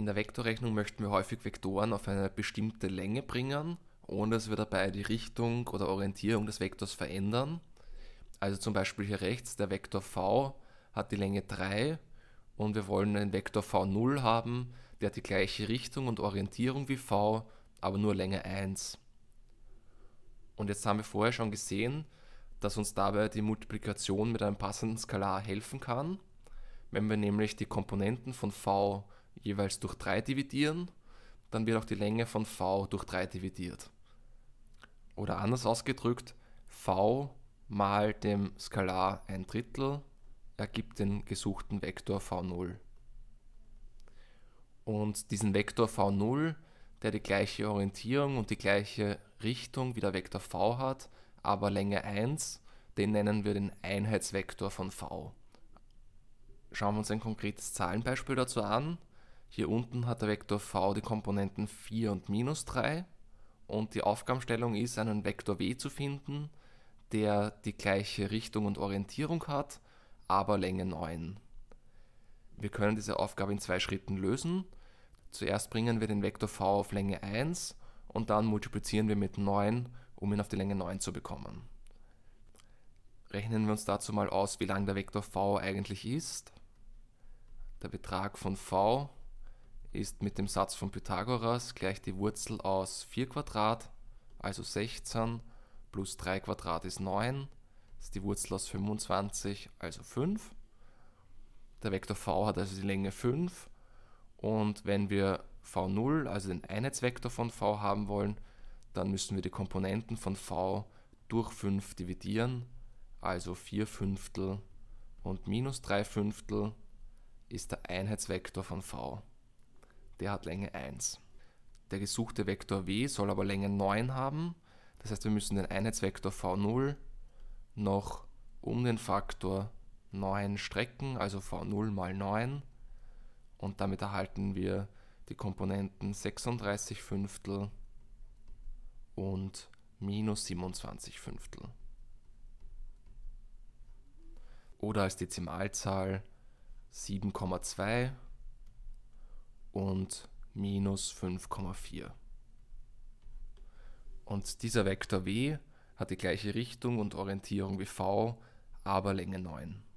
In der Vektorrechnung möchten wir häufig Vektoren auf eine bestimmte Länge bringen, ohne dass wir dabei die Richtung oder Orientierung des Vektors verändern. Also zum Beispiel hier rechts, der Vektor v hat die Länge 3 und wir wollen einen Vektor v0 haben, der hat die gleiche Richtung und Orientierung wie v, aber nur Länge 1. Und jetzt haben wir vorher schon gesehen, dass uns dabei die Multiplikation mit einem passenden Skalar helfen kann. Wenn wir nämlich die Komponenten von v jeweils durch 3 dividieren, dann wird auch die Länge von v durch 3 dividiert. Oder anders ausgedrückt, v mal dem Skalar ein Drittel ergibt den gesuchten Vektor v0. Und diesen Vektor v0, der die gleiche Orientierung und die gleiche Richtung wie der Vektor v hat, aber Länge 1, den nennen wir den Einheitsvektor von v. Schauen wir uns ein konkretes Zahlenbeispiel dazu an. Hier unten hat der Vektor v die Komponenten 4 und minus 3 und die Aufgabenstellung ist, einen Vektor w zu finden, der die gleiche Richtung und Orientierung hat, aber Länge 9. Wir können diese Aufgabe in zwei Schritten lösen. Zuerst bringen wir den Vektor v auf Länge 1 und dann multiplizieren wir mit 9, um ihn auf die Länge 9 zu bekommen. Rechnen wir uns dazu mal aus, wie lang der Vektor v eigentlich ist. Der Betrag von v ist mit dem Satz von Pythagoras gleich die Wurzel aus 4 Quadrat, also 16, plus 3 Quadrat ist 9, ist die Wurzel aus 25, also 5. Der Vektor v hat also die Länge 5 und wenn wir v0, also den Einheitsvektor von v haben wollen, dann müssen wir die Komponenten von v durch 5 dividieren, also 4 Fünftel und minus 3 Fünftel ist der Einheitsvektor von v der hat Länge 1. Der gesuchte Vektor w soll aber Länge 9 haben. Das heißt, wir müssen den Einheitsvektor v0 noch um den Faktor 9 strecken, also v0 mal 9. Und damit erhalten wir die Komponenten 36 Fünftel und minus 27 Fünftel. Oder als Dezimalzahl 7,2 und minus 5,4. Und dieser Vektor w hat die gleiche Richtung und Orientierung wie v, aber Länge 9.